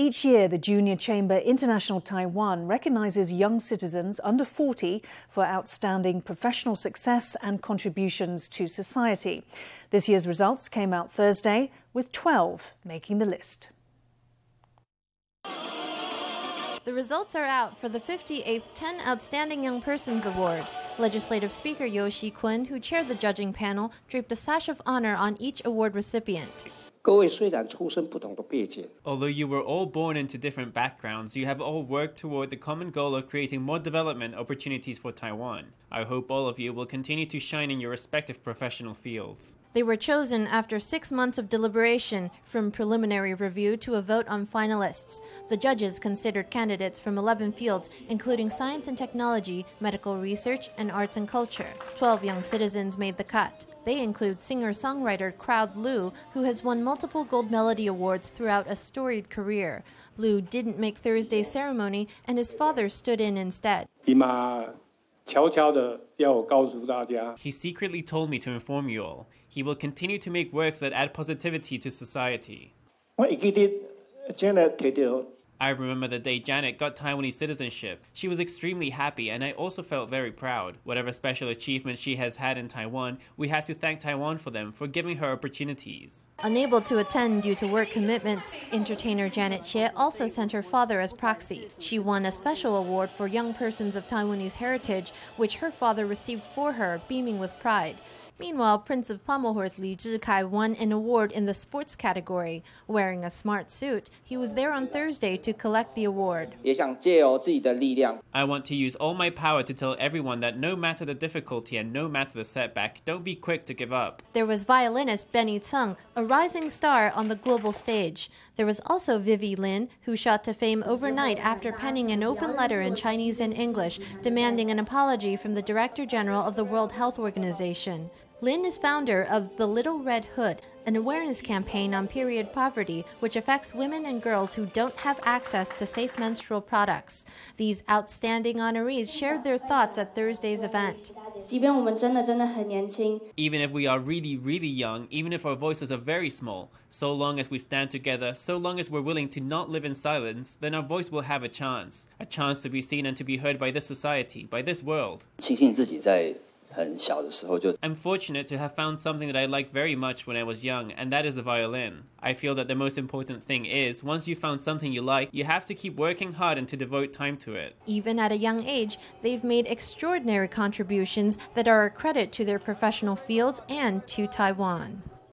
Each year, the Junior Chamber International Taiwan recognizes young citizens under 40 for outstanding professional success and contributions to society. This year's results came out Thursday, with 12 making the list. The results are out for the 58th 10 Outstanding Young Persons Award. Legislative Speaker Yoshi Kun, who chaired the judging panel, draped a sash of honor on each award recipient. Although you were all born into different backgrounds, you have all worked toward the common goal of creating more development opportunities for Taiwan. I hope all of you will continue to shine in your respective professional fields. They were chosen after six months of deliberation, from preliminary review to a vote on finalists. The judges considered candidates from 11 fields, including science and technology, medical research, and arts and culture. Twelve young citizens made the cut. They include singer songwriter Crowd Liu, who has won multiple Gold Melody Awards throughout a storied career. Liu didn't make Thursday's ceremony, and his father stood in instead. He secretly told me to inform you all. He will continue to make works that add positivity to society. I remember the day Janet got Taiwanese citizenship. She was extremely happy, and I also felt very proud. Whatever special achievements she has had in Taiwan, we have to thank Taiwan for them, for giving her opportunities. Unable to attend due to work commitments, entertainer Janet Xie also sent her father as proxy. She won a special award for young persons of Taiwanese heritage, which her father received for her, beaming with pride. Meanwhile, Prince of Pommel-horse Li Zhikai won an award in the sports category. Wearing a smart suit, he was there on Thursday to collect the award. I want to use all my power to tell everyone that no matter the difficulty and no matter the setback, don't be quick to give up. There was violinist Benny Tsung, a rising star on the global stage. There was also Vivi Lin, who shot to fame overnight after penning an open letter in Chinese and English demanding an apology from the Director General of the World Health Organization. Lin is founder of the Little Red Hood, an awareness campaign on period poverty, which affects women and girls who don't have access to safe menstrual products. These outstanding honorees shared their thoughts at Thursday's event. Even if we are really, really young, even if our voices are very small, so long as we stand together, so long as we're willing to not live in silence, then our voice will have a chance, a chance to be seen and to be heard by this society, by this world. I'm fortunate to have found something that I liked very much when I was young, and that is the violin. I feel that the most important thing is once you've found something you like, you have to keep working hard and to devote time to it. Even at a young age, they've made extraordinary contributions that are a credit to their professional fields and to Taiwan.